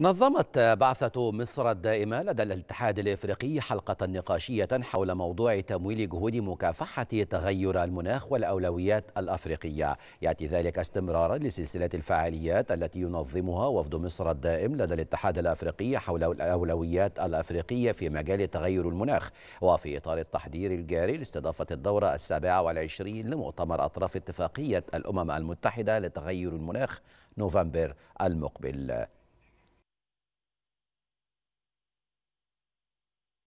نظمت بعثة مصر الدائمة لدى الاتحاد الإفريقي حلقة نقاشية حول موضوع تمويل جهود مكافحة تغير المناخ والأولويات الأفريقية يأتي ذلك استمرارا لسلسلة الفعاليات التي ينظمها وفد مصر الدائم لدى الاتحاد الأفريقي حول الأولويات الأفريقية في مجال تغير المناخ وفي إطار التحضير الجاري لاستضافة الدورة السابعة والعشرين لمؤتمر أطراف اتفاقية الأمم المتحدة لتغير المناخ نوفمبر المقبل